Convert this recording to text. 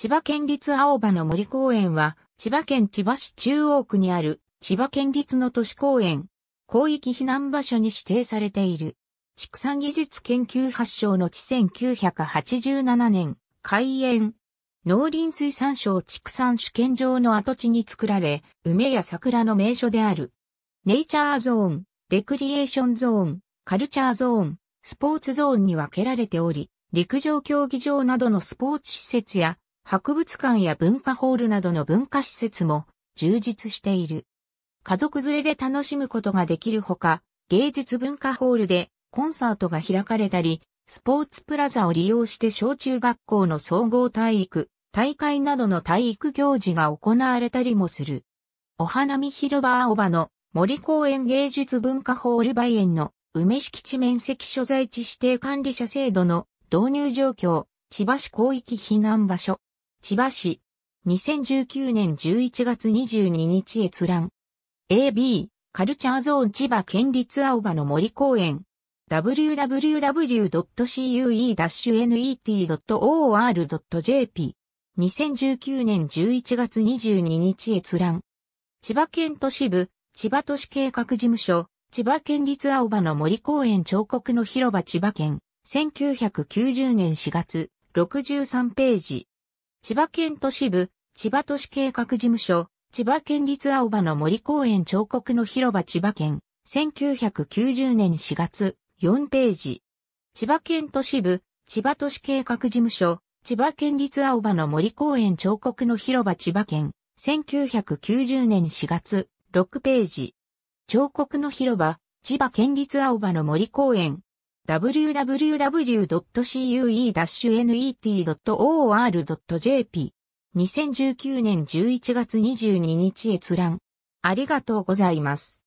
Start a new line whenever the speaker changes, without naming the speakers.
千葉県立青葉の森公園は、千葉県千葉市中央区にある千葉県立の都市公園、広域避難場所に指定されている。畜産技術研究発祥の地1987年、開園。農林水産省畜産主権場の跡地に作られ、梅や桜の名所である。ネイチャーゾーン、レクリエーションゾーン、カルチャーゾーン、スポーツゾーンに分けられており、陸上競技場などのスポーツ施設や博物館や文化ホールなどの文化施設も充実している。家族連れで楽しむことができるほか、芸術文化ホールでコンサートが開かれたり、スポーツプラザを利用して小中学校の総合体育、大会などの体育行事が行われたりもする。お花見広場青葉の森公園芸術文化ホール梅園の梅敷地面積所在地指定管理者制度の導入状況、千葉市広域避難場所。千葉市、2019年11月22日閲覧。AB、カルチャーゾーン千葉県立青葉の森公園。www.cue-net.or.jp。2019年11月22日閲覧。千葉県都市部、千葉都市計画事務所、千葉県立青葉の森公園彫刻の広場千葉県、1990年4月、63ページ。千葉県都市部、千葉都市計画事務所、千葉県立青葉の森公園彫刻の広場千葉県、1990年4月、4ページ。千葉県都市部、千葉都市計画事務所、千葉県立青葉の森公園彫刻の広場千葉県、1990年4月、6ページ。彫刻の広場、千葉県立青葉の森公園、www.cue-net.or.jp。2019年11月22日閲覧。ありがとうございます。